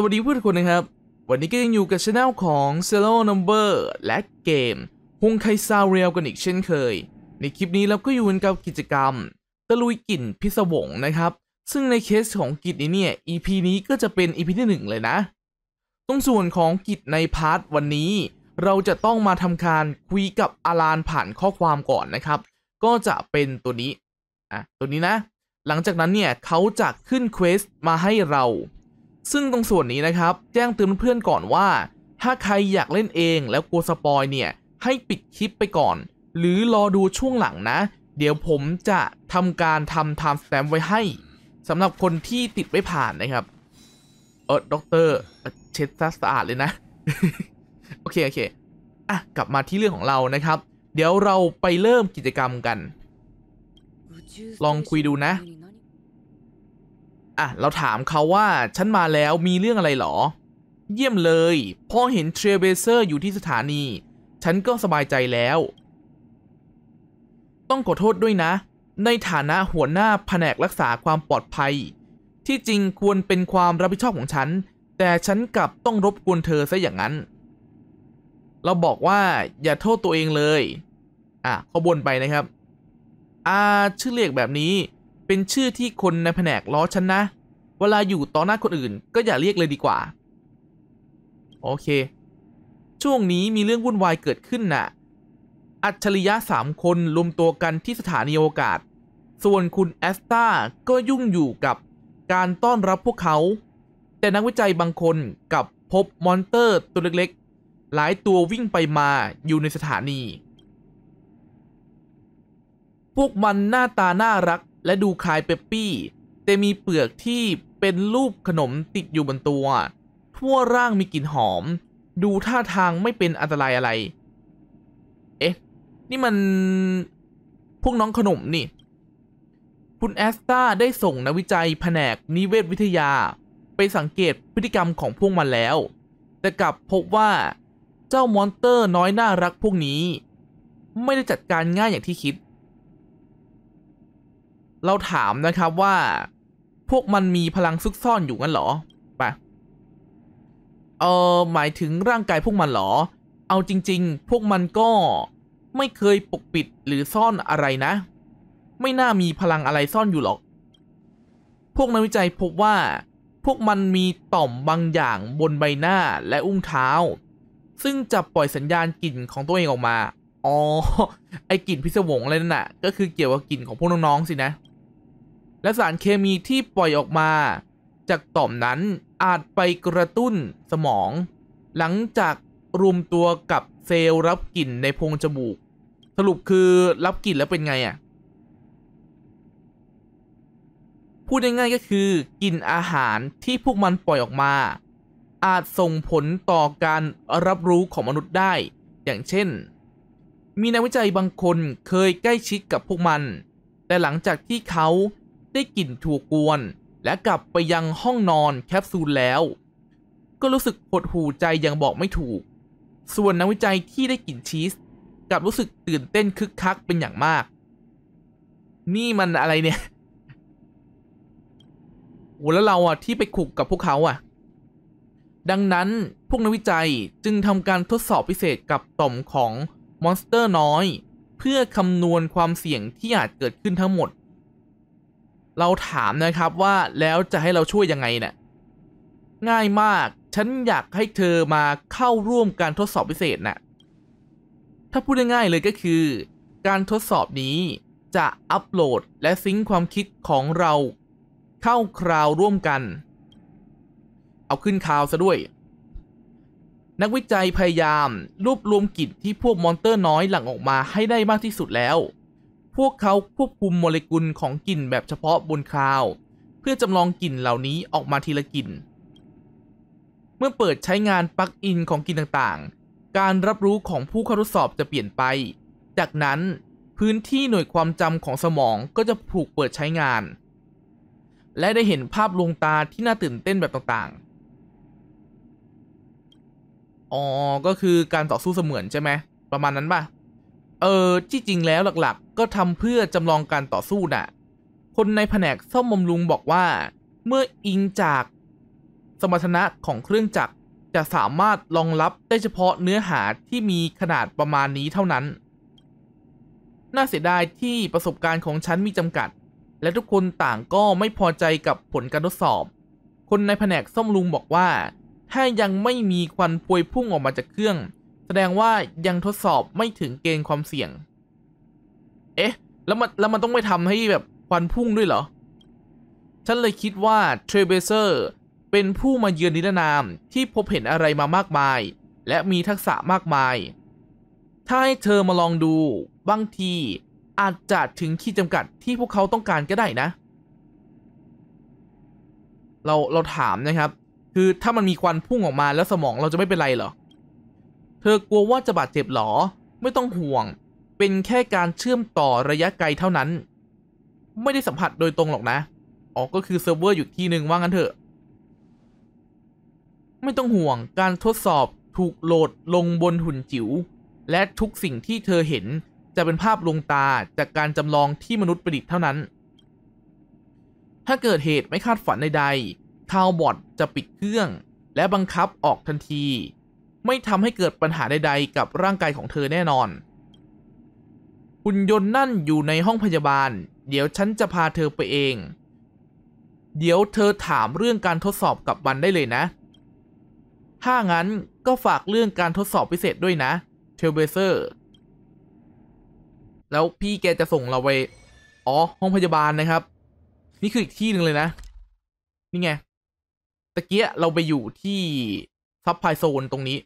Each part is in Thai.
สวัสดีเพื่อนคน นะครับ วันนี้ก็ยังอยู่กับช anel ของ s e l o Number และเกมฮงไคซาเรียลกันอีกเช่นเคย ในคลิปนี้เราก็อยู่กันกับกิจกรรม ตะลุยกลิ่นพิศวงนะครับ ซึ่งในเคสของกิจนี้เนี่ย EP นี้ก็จะเป็น EP ที่หนึ่งเลยนะตรงส่วนของกิจในพาร์ท วันนี้ เราจะต้องมาทำการคุยกับอาลานผ่านข้อความก่อนนะครับ ก็จะเป็นตัวนี้ อ่ะ ตัวนี้นะ หลังจากนั้นเนี่ยเขาจะขึ้นเควสมาให้เราซึ่งตรงส่วนนี้นะครับ แจ้งเตือนเพื่อนก่อนว่า ถ้าใครอยากเล่นเองแล้วกลัวสปอย เนี่ย ให้ปิดคลิปไปก่อน หรือรอดูช่วงหลังนะ เดี๋ยวผมจะทำการทำไทม์สแตมป์ไว้ให้สำหรับคนที่ติดไม่ผ่านนะครับเออด็อกเตอร์เช็ดซะสะอาด เลยนะ โอเคโอเคอ่ะกลับมาที่เรื่องของเรานะครับ เดี๋ยวเราไปเริ่มกิจกรรมกัน ลองคุยดูนะอ่ะ เราถามเขา ว่า ฉัน มาแล้วมีเรื่องอะไร หรอ เยี่ยมเลยพอเห็นเทรเบเซอร์อยู่ที่สถานี ฉันก็สบายใจแล้ว ต้องขอโทษด้วยนะ ในฐานะหัวหน้าแผนกรักษาความปลอดภัย ที่จริงควรเป็นความรับผิดชอบของฉัน แต่ฉันกลับต้องรบกวน เธอซะอย่างนั้น เราบอกว่าอย่าโทษตัวเองเลย อ่ะเขาบนไปนะครับอาชื่อเรียกแบบนี้เป็นชื่อที่คนในแผนกล้อฉัน นะ เวลาอยู่ ต่อ หน้า คนอื่น ก็อย่าเรียกเลยดีกว่า โอเค ช่วงนี้มีเรื่อง วุ่นวาย เกิดขึ้นนะ่ะ อัจฉริยะสามคนรวม ตัวกันที่สถานีโอกาส ส่วนคุณแอสตาก็ยุ่งอยู่กับการต้อนรับพวกเขา แต่นักวิจัยบางคนกับพบมอนเตอร์ตัวเล็กๆ หลายตัววิ่งไปมาอยู่ในสถานี พวกมันหน้าตาน่ารักและดู คล้ายเปปปี้ แต่ มีเปลือกที่เป็นรูปขนมติดอยู่บนตัว ทั่วร่างมีกลิ่นหอม ดูท่าทางไม่เป็นอันตรายอะไร เอ๊ะ นี่มัน พวกน้องขนม นี่ คุณแอสตาได้ส่งนักวิจัยแผนกนิเวศวิทยา ไปสังเกตพฤติกรรมของพวกมันแล้ว แต่กลับพบว่า เจ้ามอนเตอร์น้อยน่ารักพวกนี้ ไม่ได้จัดการง่ายอย่างที่คิดเราถามนะครับว่า พวกมันมีพลังซุกซ่อนอยู่งั้นหรอปะเออหมายถึงร่างกายพวกมันหรอ เอาจริงๆ พวกมันก็ไม่เคยปกปิดหรือซ่อนอะไรนะ ไม่น่ามีพลังอะไรซ่อนอยู่หรอก พวกนักวิจัยพบว่าพวกมันมีต่อมบางอย่างบนใบหน้าและอุ้ง เท้า ซึ่งจะปล่อยสัญญาณกลิ่นของตัวเองออกมา อ๋อ ไอกลิ่นพิศวงอะไรนั่นน่ะก็คือเกี่ยวกับกลิ่นของพวกน้องๆสินะและสารเคมีที่ปล่อยออกมาจากต่อมนั้นอาจไปกระตุ้นสมองหลังจากรวมตัวกับเซลล์รับกลิ่นในโพรงจมูก สรุปคือรับกลิ่นแล้วเป็นไงอะ่ะ พูดง่ายๆก็คือกลิ่นอาหารที่พวกมันปล่อยออกมา อาจส่งผลต่อการรับรู้ของมนุษย์ได้ อย่างเช่น มีนักวิจัยบางคนเคยใกล้ชิดกับพวกมัน แต่หลังจากที่เขาได้กลิ่นถูกกวนและกลับไปยังห้องนอนแคปซูลแล้ว ก็รู้สึกหดหูใจอย่างบอกไม่ถูก ส่วนนักวิจัยที่ได้กลิ่นชีสกลับรู้สึกตื่นเต้นคึกคักเป็นอย่างมาก นี่มันอะไรเนี่ยโอ้แล้วเราอ่ะที่ไปขุกกับพวกเขาอ่ะ ดังนั้นพวกนักวิจัยจึงทำการทดสอบพิเศษกับต่อมของมอนสเตอร์น้อย เพื่อคำนวณความเสี่ยงที่อาจเกิดขึ้นทั้งหมดเราถามนะครับว่าแล้วจะให้เราช่วยยังไงเนี่ยง่ายมากฉันอยากให้เธอมาเข้าร่วมการทดสอบพิเศษนะ่ะถ้าพูดง่ายๆเลยก็คือการทดสอบนี้จะอัปโหลดและซิงค์ความคิดของเราเข้าคราวร่วมกัน เอาขึ้นคราวซะด้วย นักวิจัยพยายามรวบรวมกลิ่นที่พวกมอนเตอร์น้อยหลั่งออกมาให้ได้มากที่สุดแล้วพวกเขาควบคุมโมเลกุลของกลิ่นแบบเฉพาะบนคราว เพื่อจำลองกลิ่นเหล่านี้ออกมาทีละกลิ่นเมื่อเปิดใช้งานปลั๊กอินของกลิ่นต่างๆ การรับรู้ของผู้เข้าทดสอบจะเปลี่ยนไป จากนั้นพื้นที่หน่วยความจำของสมองก็จะถูกเปิดใช้งาน และได้เห็นภาพ ลวง ตาที่น่าตื่นเต้นแบบต่างๆอ๋อก็คือการต่อสู้เสมือนใช่ไหมประมาณนั้นป่ะเออที่จริงแล้วหลักๆ ก็ทำเพื่อจำลองการต่อสู้นะ่ะ คนในแผนก ซ่อมบำรุงบอกว่า เมื่ออิง จาก สมรรถนะของเครื่องจักรจะสามารถรองรับได้เฉพาะเนื้อหาที่มีขนาดประมาณนี้เท่านั้น น่าเสียดายที่ประสบการณ์ของ ฉัน มีจำกัด และทุกคนต่างก็ไม่พอใจกับผลการทดสอบ คนในแผนกซ่อมลุงบอกว่าถ้ายังไม่มีควันพวยพุ่งออกมาจากเครื่องแสดง ว่ายังทดสอบไม่ถึงเกณฑ์ความเสี่ยง เอ๊ะ แล้วมัน แล้วมันต้องไปทำให้แบบควันพุ่งด้วย เหรอ ฉันเลยคิดว่าเทรเบเซอร์เป็นผู้มาเยือนนิรนามที่พบเห็นอะไรมามากมาย และมีทักษะมากมาย ถ้า ให้ เธอมาลองดูบางที อาจจะถึงขีดจำกัดที่พวกเขาต้องการก็ได้นะ เรา เราถามนะครับ คือถ้ามันมีควันพุ่งออกมา แล้วสมองเราจะไม่เป็นไรเหรอเธอกลัวว่าจะบาดเจ็บหรอ ไม่ต้องห่วง เป็นแค่การเชื่อมต่อระยะไกลเท่านั้น ไม่ได้สัมผัสโดยตรงหรอกนะอ๋อก็คือเซิร์ฟเวอร์อยู่ที่หนึ่งว่างั้นเถอะไม่ต้องห่วงการทดสอบถูกโหลดลงบนหุ่นจิ๋วและทุกสิ่งที่เธอเห็นจะเป็นภาพลงตาจากการจำลองที่มนุษย์ประดิษฐ์เท่านั้น ถ้าเกิดเหตุไม่คาดฝันใดๆคาวบอดจะปิดเครื่อง และบังคับออกทันทีไม่ทำให้เกิดปัญหาใด ๆ กับร่าง กาย ของเธอแน่นอนหุ่นยนต์ นั่นอยู่ในห้อง พยาบาล เดี๋ยว ฉัน จะพาเธอไปเอง เดี๋ยวเธอถามเรื่องการทดสอบกับบันได้ เลยนะ ถ้า งั้นก็ฝากเรื่องการทดสอบพิเศษด้วยนะ เทลเบเซอร์ แล้วพี่แกจะส่งเรา ไป อ๋อ ห้องพยาบาลนะครับ นี่คืออีกที่หนึ่งเลยนะ นี่ไงตะเกียเราไปอยู่ที่ซับไพโซน ตรงนี้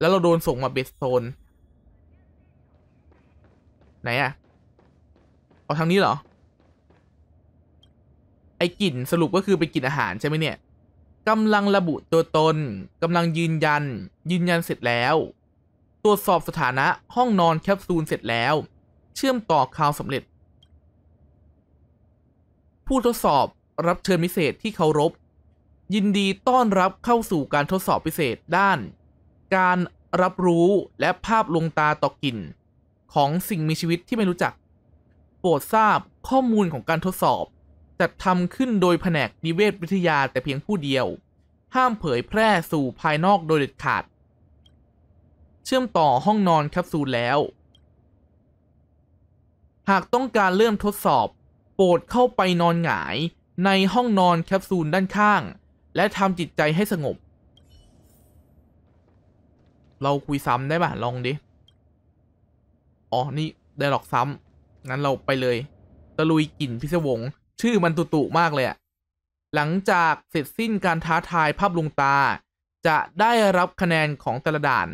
แล้วเราโดนส่งมาเบสโซน ไหนอะเอาทางนี้เหรอ ไอกลิ่นสรุปก็คือ ไปกลิ่นอาหาร ใช่ไหมเนี่ยกำลังระบุตัวตนกำลังยืนยัน ยืนยันเสร็จแล้ว ตรวจสอบสถานะห้องนอนแคปซูล เสร็จแล้ว เชื่อมต่อคาวสำเร็จ ผู้ทดสอบรับเชิญพิเศษที่เคารพยินดีต้อนรับเข้าสู่การทดสอบพิเศษด้าน การรับรู้และภาพลวงตาต่อกลิ่น ของสิ่งมีชีวิตที่ไม่รู้จัก โปรด ทราบข้อมูลของการทดสอบ จัดทำขึ้นโดยแผนก นิเวศวิทยาแต่เพียงผู้ เดียว ห้ามเผยแพร่สู่ภายนอกโดยเด็ดขาด เชื่อมต่อห้องนอนแคปซูลแล้ว หากต้องการเริ่มทดสอบ โปรดเข้าไปนอนหงายในห้องนอนแคปซูลด้านข้างและทำจิตใจให้สงบ เราคุยซ้ำได้ป่ะ ลอง ดิ อ๋อ นี่ได้หลอกซ้ำงั้นเราไปเลย ตะลุยกลิ่นพิศวง ชื่อมัน ตุตุมากเลยอะหลังจากเสร็จสิ้นการท้าทายภาพลวงตา จะได้รับคะแนนของแต่ละด่าน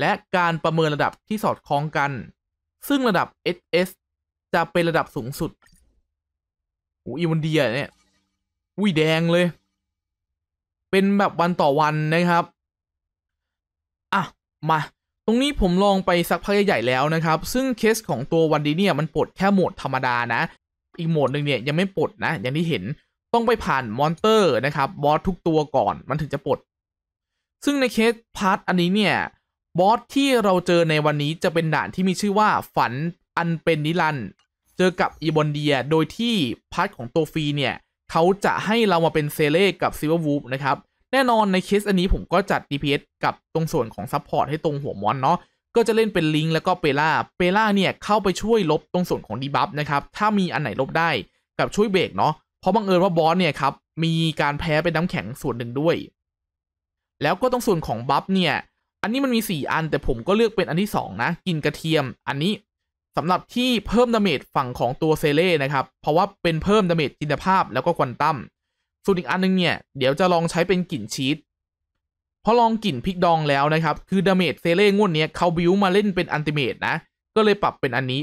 และการประเมินระดับที่สอดคล้องกัน ซึ่งระดับ SS จะเป็นระดับสูงสุดอุอยมันดีอะเนี่ย อุ้ยแดงเลยเป็นแบบวันต่อวันนะครับ อ่ะ มา ตรงนี้ผมลองไปสักพักใหญ่ ๆ แล้วนะครับ ซึ่งเคสของตัววันดีเนี่ยมันปลดแค่โหมดธรรมดานะ อีกโหมดหนึ่งเนี่ยยังไม่ ปลดนะ อย่างที่เห็นต้องไปผ่านมอนเตอร์นะครับบอสทุกตัวก่อนมันถึงจะปลด ซึ่งในเคสพาร์ทอันนี้เนี่ยบอสที่เราเจอในวันนี้จะเป็นด่านที่มีชื่อว่าฝันอันเป็นนิรันด์เจอกับอีบอนเดีย โดยที่พาร์ทของตัวฟรีเนี่ยเขาจะให้เรามาเป็นเซเล่กับซิลเวอร์วูฟนะครับ แน่นอนในเคสอันนี้ผมก็จัด DPS กับตรงส่วนของซัพพอร์ตให้ตรงหัวมอนเนาะก็จะเล่นเป็นลิงแล้วก็เปล่าเปล่าเนี่ยเข้าไปช่วยลบตรงส่วนของดีบัฟนะครับ ถ้ามีอันไหนลบได้กับช่วยเบรกเนาะเพราะบังเอิญว่าบอสเนี่ยครับมีการแพ้เป็นน้ำแข็งส่วนหนึ่งด้วยแล้วก็ตรงส่วนของบัฟเนี่ย อันนี้มันมี 4 อันแต่ผมก็เลือกเป็นอันที่2นะกินกระเทียม อันนี้สำหรับที่เพิ่ม ดาเมจฝั่งของตัวเซเล่นะครับเพราะว่าเป็นเพิ่ม ดาเมจจินตภาพแล้วก็ควอนตัมส่วนอีกอันนึงเนี่ยเดี๋ยวจะลองใช้เป็นกลิ่นชีสพอลองกลิ่นพริกดองแล้วนะครับ คือ ดาเมจเซเล่งวดนี้เขาบิวมาเล่นเป็นอันติเมตนะ ก็เลยปรับเป็นอันนี้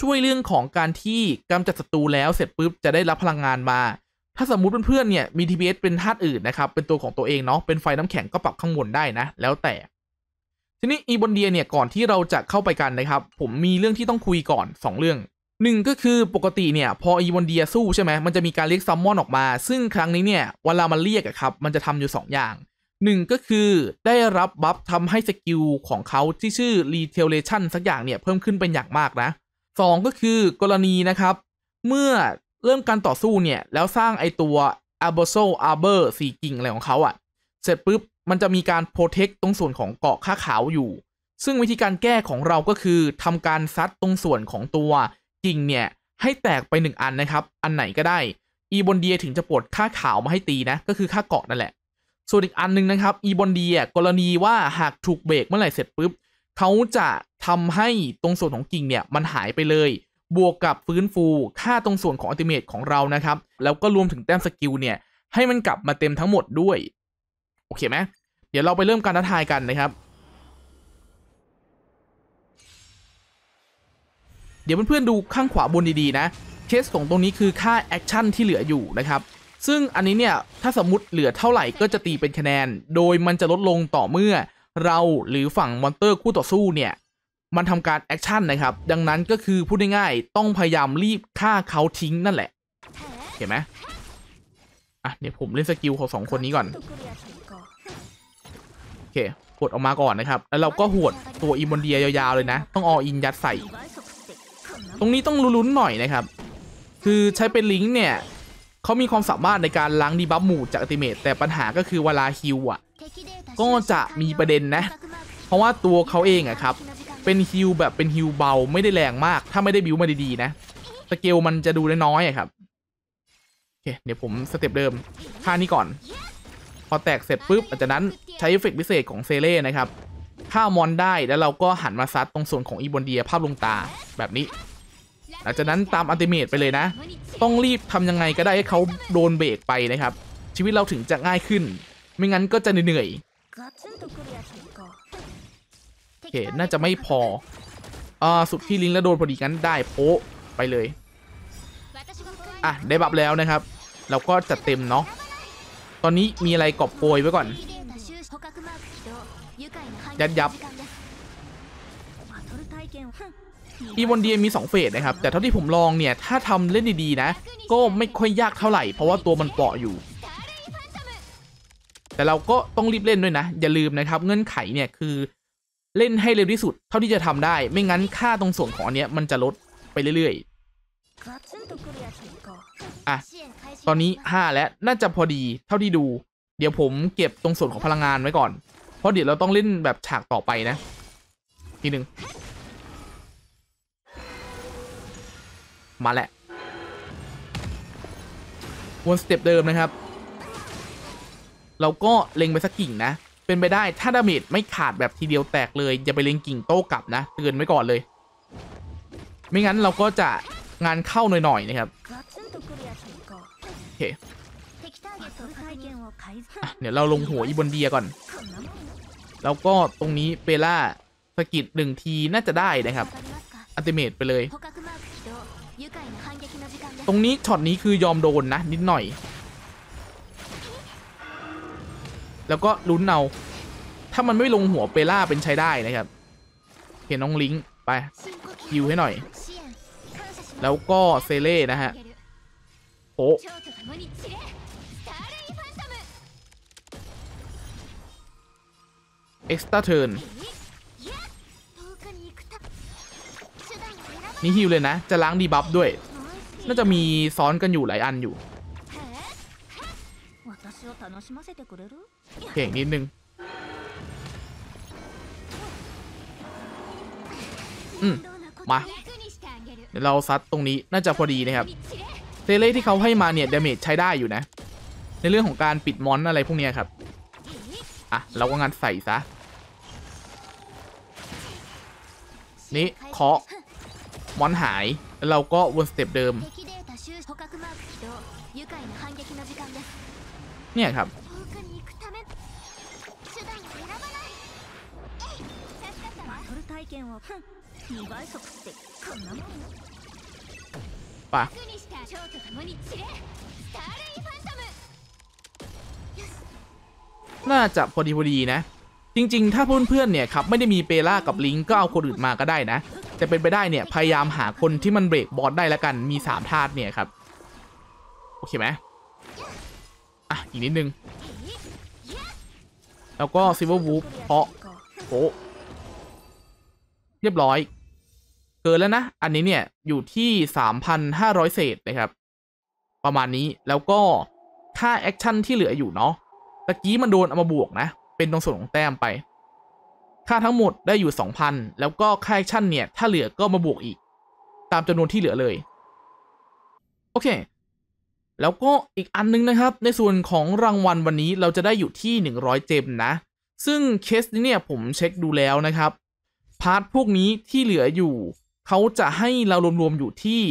ช่วยเรื่องของการที่กำจัดศัตรูแล้วเสร็จปุ๊บจะได้รับพลังงานมาถ้าสมมติเพื่อนๆเนี่ยมี TBS เป็นธาตุอื่นนะครับเป็นตัวของตัวเองเนาะเป็นไฟน้ำแข็งก็ปรับข้างบนได้นะ แล้วแต่ทีนี้อีบอนเดียเนี่ยก่อนที่เราจะเข้าไปกันนะครับผมมีเรื่องที่ต้องคุยก่อน 2 เรื่องหนึ่งก็คือปกติเนี่ยพออีบอนเดียสู้ใช่ไหมมันจะมีการเรียกซัมมอนออกมาซึ่งครั้งนี้เนี่ยเวลามันเรียกอะครับมันจะทำอยู่ 2 อย่างหนึ่งก็คือได้รับ บัฟทำให้สกิลของเขาที่ชื่อรีเทลเลชั่นสักอย่างเนี่ยเพิ่มขึ้นเป็นอย่างมากนะสองก็คือกรณีนะครับเมื่อเริ่มการต่อสู้เนี่ยแล้วสร้างไอตัวอาบร์ซอาร์เบอร์สีกิ่งอะไรของเขาอะ่ะเสร็จปุ๊บมันจะมีการโปรเทคตรงส่วนของเกาะค่าขาวอยู่ ซึ่งวิธีการแก้ของเราก็คือทำการซัดตรงส่วนของตัวกิ่งเนี่ยให้แตกไปหนึ่งอันนะครับ อันไหนก็ได้ อีบอนเดียถึงจะปลดค่าขาวมาให้ตีนะ ก็คือค่าเกาะนั่นแหละ ส่วนอีกอันนึงนะครับ อีบอนเดียกรณีว่าหากถูกเบรกเมื่อไหร่เสร็จปุ๊บ เขาจะทำให้ตรงส่วนของกิ่งเนี่ยมันหายไปเลย บวกกับฟื้นฟูค่าตรงส่วนของอัติเมตของเรานะครับ แล้วก็รวมถึงแต้มสกิลเนี่ย ให้มันกลับมาเต็มทั้งหมดด้วย โอเคไหมเดี๋ยวเราไปเริ่มการท้าทายกันนะครับ เดี๋ยวเพื่อนๆดูข้างขวาบนดีๆ นะ เคสของตรงนี้คือค่าแอคชั่นที่เหลืออยู่นะครับ ซึ่งอันนี้เนี่ย ถ้าสมมติเหลือเท่าไหร่ก็จะตีเป็นคะแนน โดยมันจะลดลงต่อเมื่อเราหรือฝั่งมอนเตอร์คู่ต่อสู้เนี่ย มันทำการแอคชั่นนะครับ ดังนั้นก็คือพูดง่ายๆต้องพยายามรีบฆ่าเขาทิ้งนั่นแหละ เห็นไหมอ่ะเดี๋ยวผมเล่นสกิลของสองคนนี้ก่อนโอเค กด ออกมาก่อนนะครับ แล้วเราก็หดตัวอีมอนเดียยาวๆเลยนะ ต้องออินยัด ใส่ ตรงนี้ต้องลุ้นๆหน่อยนะครับ คือใช้เป็นลิงก์เนี่ย เขามีความสามารถในการล้างดีบัฟหมู่จาก อัติเมตแต่ปัญหาก็คือเวลาฮิวอ่ะ ก็จะมีประเด็นนะ เพราะว่าตัวเขาเองอะครับ เป็นฮิวแบบเป็นฮิวเบาไม่ได้แรงมาก ถ้าไม่ได้บิวมาดีๆนะสเกลมันจะดูน้อยๆครับโอเคเดี๋ยวผมสเต็ปเดิมท่านี้ก่อนพอแตกเสร็จปุ๊บหลังจากนั้นใช้เอฟเฟกพิเศษของเซเล่นะครับฆ้ามอนได้แล้วเราก็หันมาซัด ตรงส่วนของอีบอนเดียภาพลงตาแบบนี้หลังจากนั้นตามอัลติเมทไปเลยนะ ต้องรีบทำยังไงก็ได้ให้เขาโดนเบรกไปนะครับ ชีวิตเราถึงจะง่ายขึ้น ไม่งั้นก็จะเหนื่อยโอเคน่าจะไม่พอ อ่า สุดที่ลิงแล้วโดนพอดีกันได้โป๊ะไปเลยอ่ะได้บับแล้วนะครับ เราก็จัดเต็มเนาะตอนนี้มีอะไรกอบโกยไว้ก่อน ยัดยับอีวอนเดียมี2เฟสนะครับ แต่เท่าที่ผมลองเนี่ยถ้าทำเล่นดี ๆนะ ก็ไม่ค่อยยากเท่าไหร่เพราะ ว่า ตัวมันเปาะอยู่ แต่เราก็ต้องรีบเล่นด้วย นะ อย่าลืมนะครับ เงื่อนไข เนี่ย คือเล่นให้ เร็วที่สุด เท่าที่จะทำได้ ไม่งั้นค่าตรงส่วนของอันเนี้ยมันจะลดไปเรื่อยๆอ่ะ ตอนนี้5แล้วน่าจะพอดีเท่าที่ดู เดี๋ยวผมเก็บตรง ส่วน ของพลังงาน ไว้ ก่อน เพราะ เดี๋ยว เราต้องเล่นแบบฉากต่อไปนะ ทีหนึ่ง มาแหละวนสเต็ปเดิมนะครับ เราก็ เล็งไปสักกิ่งนะ เป็นไปได้ถ้า ดาเมจไม่ขาดแบบที เดียวแตกเลย อย่า ไป เล็งกิ่งโต้กลับนะเตือนไว้ก่อนเลย ไม่งั้นเราก็จะงานเข้าหน่อยๆนะครับเคเดี๋ยวเราลงหัวอีบอนเดียก่อน แล้วก็ตรงนี้เปล่าสกิดหนึ่งทีน่าจะได้นะครับ อัติเมตไปเลย ตรงนี้ช็อตนี้คือยอมโดนนะนิดหน่อย แล้วก็ลุ้นเอาถ้ามันไม่ลงหัวเปล่าเป็นใช้ได้นะครับ เห็นน้องลิงไป คิว ให้หน่อย แล้วก็เซเล่ นะฮะ โอ้共に散れスターレイファントムเอ็กซ์ตาเทิร์นนี่ฮิวเลยนะจะล้างดีบัฟ ด้วย น่าจะมี ซ้อนกันอยู่ หลาย อัน อยู่เก่งนิดนึงอืมมาเดี๋ยวเราซัดตรงนี้น่าจะพอดี นะครับเตเล่ที่เขา ให้มาเนี่ยเดเมจใช้ได้อยู่นะ ในเรื่องของการปิดมอนอะไรพวกนี้ครับอ่ะเราก็งานใส่ซะนี่เคาะมอนหายเราก็วนสเต็ปเดิมเนี่ยครับปะน่าจะพอดี พอดีนะ จริง ๆ ถ้าเพื่อนๆเนี่ย ครับ ไม่ได้มีเปล่ากับลิง ก็ เอา คน อื่นมาก็ได้นะจะเป็นไปได้เนี่ยพยายามหาคนที่มันเบรกบอสได้ แล้ว กันมี3ธาตุเนี่ย ครับ โอเคไหมอ่ะ อีก นิด นึง แล้วก็ ซิเวอร์วูฟเพาะโอ้เรียบร้อยเกินแล้วนะ อันนี้เนี่ยอยู่ที่สามพันห้าร้อยเศษนะครับ ประมาณนี้แล้วก็ค่าแอคชั่นที่เหลืออยู่เนาะตะกี้มันโดนเอามาบวกนะ เป็นตรงส่วนของแต้มไป ค่าทั้งหมดได้อยู่สองพันแล้วก็ค่าแอคชั่นเนี่ยถ้าเหลือก็มาบวกอีก ตามจำนวนที่เหลือเลย โอเค แล้วก็อีกอันนึง นะครับ ในส่วนของรางวัลวันนี้เราจะได้อยู่ที่หนึ่งร้อยเจมนะ ซึ่งเคสนี้เนี่ยผมเช็คดูแล้วนะครับพาร์ทพวกนี้ที่เหลืออยู่เขาจะให้เรารวมๆอยู่ที่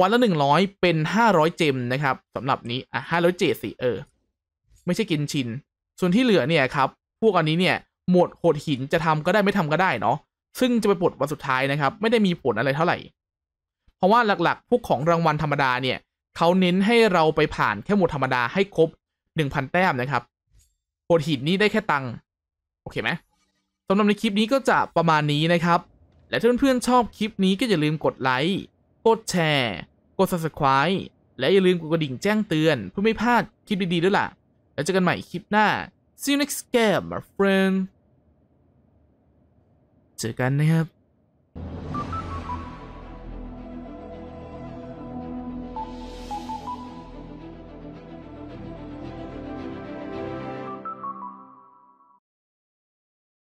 วันละหนึ่งร้อยเป็นห้าร้อยเจม นะครับสำหรับนี้อ่ะห้าร้อยเจสิเออ ไม่ใช่กินชิน ส่วนที่เหลือเนี่ย ครับ พวกอันนี้เนี่ยหมวดโหดหินจะทำก็ได้ไม่ทำก็ได้เนาะซึ่งจะไปปลดวันสุดท้ายนะครับ ไม่ได้มีผลอะไรเท่าไหร่ เพราะว่าหลักๆ พวกของรางวัลธรรมดาเนี่ย เขาเน้นให้เราไปผ่านแค่หมวดธรรมดาให้ครบหนึ่งพันแต้มนะครับโหดหินนี้ได้แค่ตังค์โอเคไหมสำหรับในคลิปนี้ก็จะประมาณนี้นะครับและถ้าเพื่อนๆชอบคลิปนี้ก็อย่าลืมกดไลค์ กดแชร์ กด subscribe และอย่าลืมกดกระดิ่งแจ้งเตือนเพื่อไม่พลาดคลิปดีๆด้วยล่ะ แล้วเจอกันใหม่คลิปหน้า see you next game my friend เจอกันนะครับ